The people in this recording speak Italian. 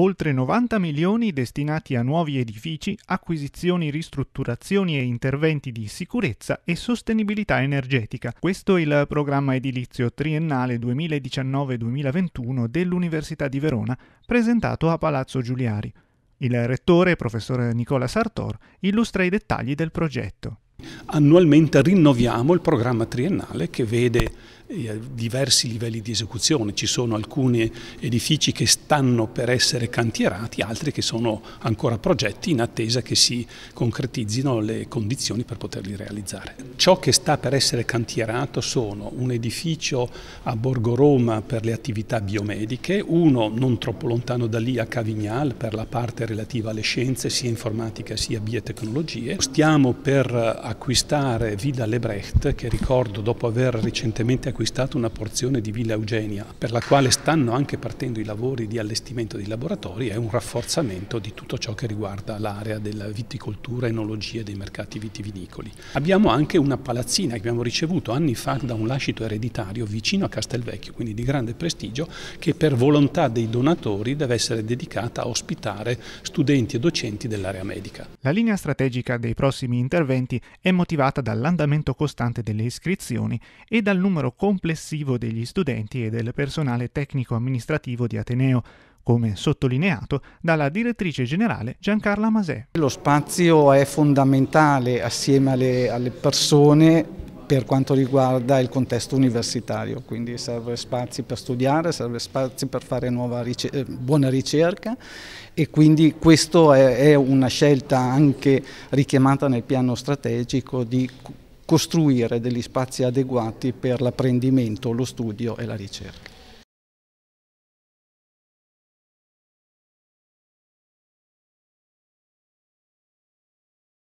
oltre 90 milioni destinati a nuovi edifici, acquisizioni, ristrutturazioni e interventi di sicurezza e sostenibilità energetica. Questo è il programma edilizio triennale 2019-2021 dell'Università di Verona, presentato a Palazzo Giuliari. Il rettore, professor Nicola Sartor, illustra i dettagli del progetto. Annualmente rinnoviamo il programma triennale che vede eh, diversi livelli di esecuzione, ci sono alcuni edifici che stanno per essere cantierati, altri che sono ancora progetti in attesa che si concretizzino le condizioni per poterli realizzare. Ciò che sta per essere cantierato sono un edificio a Borgo Roma per le attività biomediche, uno non troppo lontano da lì a Cavignal per la parte relativa alle scienze sia informatica sia biotecnologie. Stiamo per acquistare Villa Lebrecht che ricordo dopo aver recentemente acquistato acquistato una porzione di Villa Eugenia per la quale stanno anche partendo i lavori di allestimento dei laboratori e un rafforzamento di tutto ciò che riguarda l'area della viticoltura, enologia e dei mercati vitivinicoli. Abbiamo anche una palazzina che abbiamo ricevuto anni fa da un lascito ereditario vicino a Castelvecchio, quindi di grande prestigio, che per volontà dei donatori deve essere dedicata a ospitare studenti e docenti dell'area medica. La linea strategica dei prossimi interventi è motivata dall'andamento costante delle iscrizioni e dal numero complessivo complessivo degli studenti e del personale tecnico-amministrativo di Ateneo, come sottolineato dalla direttrice generale Giancarla Masè. Lo spazio è fondamentale assieme alle, alle persone per quanto riguarda il contesto universitario, quindi serve spazi per studiare, serve spazi per fare ricerca, eh, buona ricerca e quindi questa è, è una scelta anche richiamata nel piano strategico di costruire degli spazi adeguati per l'apprendimento, lo studio e la ricerca.